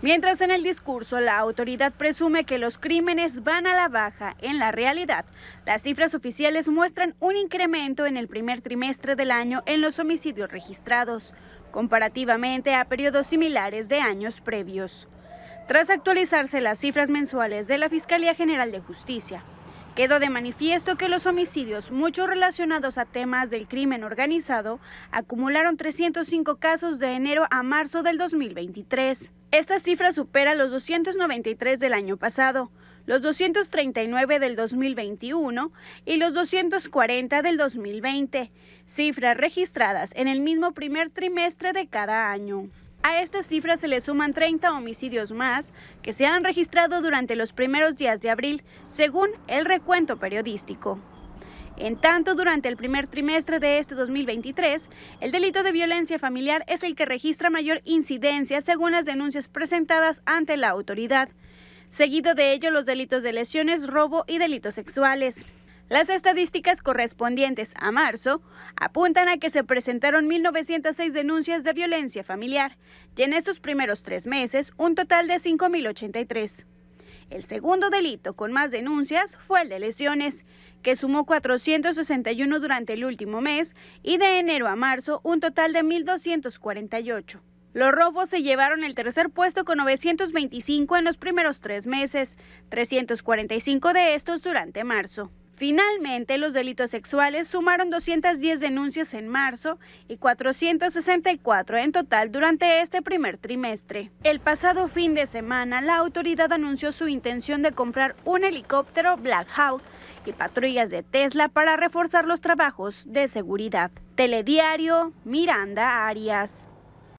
Mientras en el discurso la autoridad presume que los crímenes van a la baja, en la realidad, las cifras oficiales muestran un incremento en el primer trimestre del año en los homicidios registrados, comparativamente a periodos similares de años previos. Tras actualizarse las cifras mensuales de la Fiscalía General de Justicia, Quedó de manifiesto que los homicidios, muchos relacionados a temas del crimen organizado, acumularon 305 casos de enero a marzo del 2023. Esta cifra supera los 293 del año pasado, los 239 del 2021 y los 240 del 2020, cifras registradas en el mismo primer trimestre de cada año. A estas cifras se le suman 30 homicidios más que se han registrado durante los primeros días de abril, según el recuento periodístico. En tanto, durante el primer trimestre de este 2023, el delito de violencia familiar es el que registra mayor incidencia según las denuncias presentadas ante la autoridad. Seguido de ello, los delitos de lesiones, robo y delitos sexuales. Las estadísticas correspondientes a marzo apuntan a que se presentaron 1.906 denuncias de violencia familiar y en estos primeros tres meses un total de 5.083. El segundo delito con más denuncias fue el de lesiones, que sumó 461 durante el último mes y de enero a marzo un total de 1.248. Los robos se llevaron el tercer puesto con 925 en los primeros tres meses, 345 de estos durante marzo. Finalmente, los delitos sexuales sumaron 210 denuncias en marzo y 464 en total durante este primer trimestre. El pasado fin de semana, la autoridad anunció su intención de comprar un helicóptero Black Hawk y patrullas de Tesla para reforzar los trabajos de seguridad. Telediario Miranda Arias.